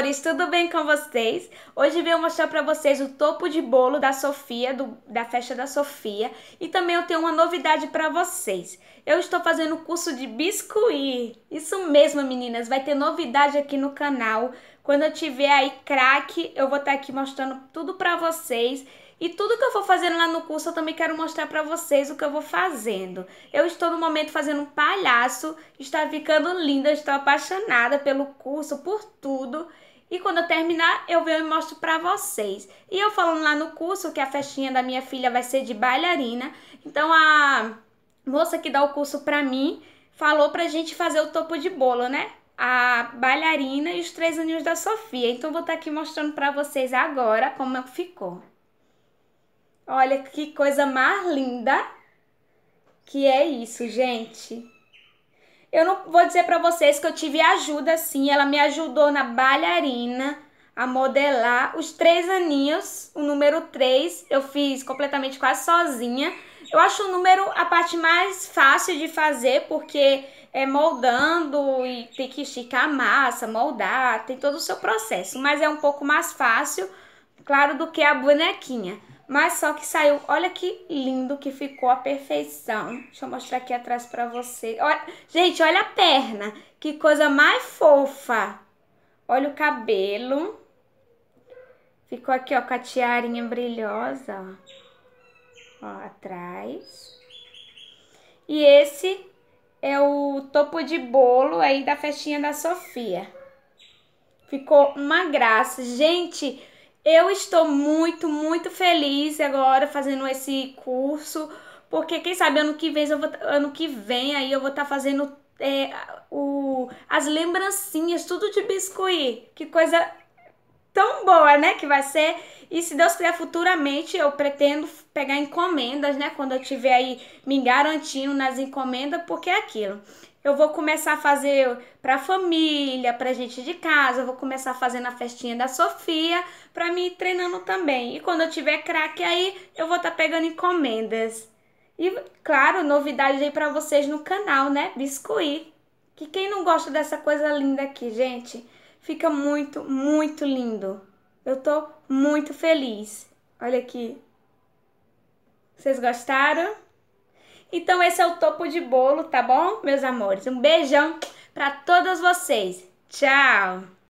amores, tudo bem com vocês? Hoje venho mostrar para vocês o topo de bolo da Sofia, do, da festa da Sofia. E também eu tenho uma novidade para vocês. Eu estou fazendo curso de biscuit. Isso mesmo, meninas, vai ter novidade aqui no canal. Quando eu tiver aí craque, eu vou estar tá aqui mostrando tudo para vocês. E tudo que eu for fazendo lá no curso, eu também quero mostrar para vocês o que eu vou fazendo. Eu estou no momento fazendo um palhaço, está ficando linda, estou apaixonada pelo curso, por tudo quando eu terminar, eu venho e mostro para vocês. E eu falando lá no curso que a festinha da minha filha vai ser de bailarina. Então a moça que dá o curso para mim falou pra gente fazer o topo de bolo, né? A bailarina e os três aninhos da Sofia. Então vou estar tá aqui mostrando para vocês agora como ficou. Olha que coisa mais linda que é isso, gente. Eu não vou dizer para vocês que eu tive ajuda, sim. Ela me ajudou na bailarina a modelar os três aninhos. O número três eu fiz completamente quase sozinha. Eu acho o número a parte mais fácil de fazer, porque é moldando e tem que esticar a massa, moldar, tem todo o seu processo. Mas é um pouco mais fácil, claro, do que a bonequinha. Mas só que saiu, olha que lindo que ficou a perfeição. Deixa eu mostrar aqui atrás pra você. Olha, gente, olha a perna, que coisa mais fofa. Olha o cabelo. Ficou aqui, ó, com a tiarinha brilhosa, ó. Ó, atrás. E esse é o topo de bolo aí da festinha da Sofia. Ficou uma graça. Gente, eu estou muito, muito feliz agora fazendo esse curso, porque quem sabe ano que vem eu vou, ano que vem aí eu vou estar tá fazendo é, o, as lembrancinhas, tudo de biscoito, Que coisa tão boa, né? Que vai ser. E se Deus quiser, futuramente eu pretendo pegar encomendas, né? Quando eu tiver aí me garantindo nas encomendas, porque é aquilo. Eu vou começar a fazer pra família, pra gente de casa, eu vou começar fazendo a festinha da Sofia, pra mim treinando também. E quando eu tiver craque aí, eu vou estar tá pegando encomendas. E claro, novidades aí para vocês no canal, né? Biscuit. Que quem não gosta dessa coisa linda aqui, gente? Fica muito, muito lindo. Eu tô muito feliz. Olha aqui. Vocês gostaram? Então esse é o topo de bolo, tá bom, meus amores? Um beijão para todas vocês. Tchau!